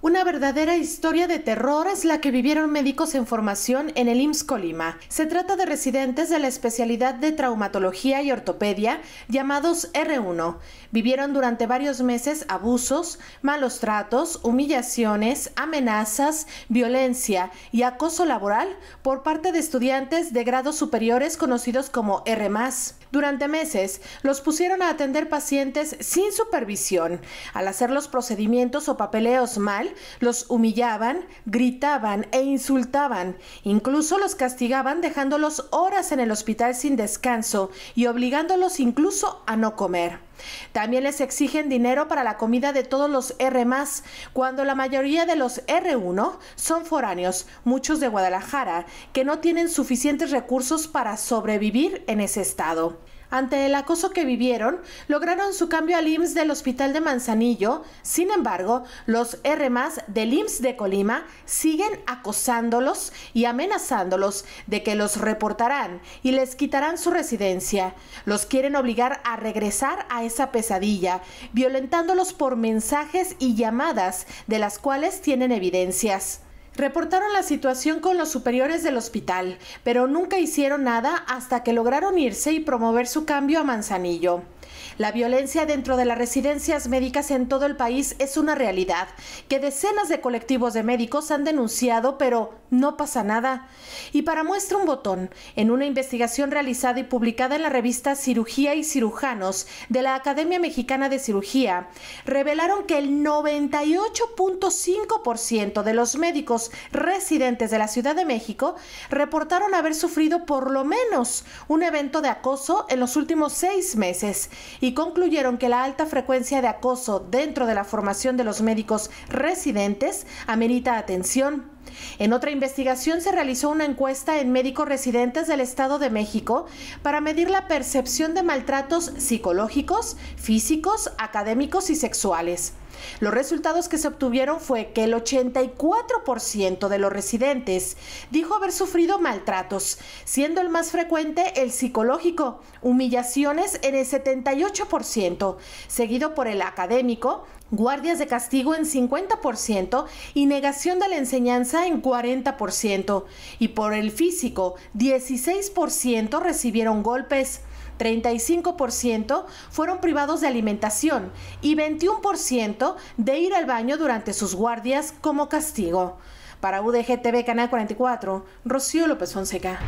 Una verdadera historia de terror es la que vivieron médicos en formación en el IMSS Colima. Se trata de residentes de la especialidad de traumatología y ortopedia llamados R1. Vivieron durante varios meses abusos, malos tratos, humillaciones, amenazas, violencia y acoso laboral por parte de estudiantes de grados superiores conocidos como R. Durante meses los pusieron a atender pacientes sin supervisión. Al hacer los procedimientos o papeleos mal, los humillaban, gritaban e insultaban. Incluso los castigaban dejándolos horas en el hospital sin descanso y obligándolos incluso a no comer. También les exigen dinero para la comida de todos los R, cuando la mayoría de los R1 son foráneos, muchos de Guadalajara, que no tienen suficientes recursos para sobrevivir en ese estado. Ante el acoso que vivieron, lograron su cambio al IMSS del Hospital de Manzanillo. Sin embargo, los R del IMSS de Colima siguen acosándolos y amenazándolos de que los reportarán y les quitarán su residencia. Los quieren obligar a regresar a esa pesadilla, violentándolos por mensajes y llamadas de las cuales tienen evidencias. Reportaron la situación con los superiores del hospital, pero nunca hicieron nada hasta que lograron irse y promover su cambio a Manzanillo. La violencia dentro de las residencias médicas en todo el país es una realidad que decenas de colectivos de médicos han denunciado, pero no pasa nada. Y para muestra un botón, en una investigación realizada y publicada en la revista Cirugía y Cirujanos de la Academia Mexicana de Cirugía, revelaron que el 98.5% de los médicos residentes de la Ciudad de México reportaron haber sufrido por lo menos un evento de acoso en los últimos seis meses y concluyeron que la alta frecuencia de acoso dentro de la formación de los médicos residentes amerita atención. En otra investigación se realizó una encuesta en médicos residentes del Estado de México para medir la percepción de maltratos psicológicos, físicos, académicos y sexuales. Los resultados que se obtuvieron fue que el 84% de los residentes dijo haber sufrido maltratos, siendo el más frecuente el psicológico, humillaciones en el 78%, seguido por el académico, guardias de castigo en 50% y negación de la enseñanza en 40%, y por el físico, 16% recibieron golpes. 35% fueron privados de alimentación y 21% de ir al baño durante sus guardias como castigo. Para UDGTV Canal 44, Rocío López Fonseca.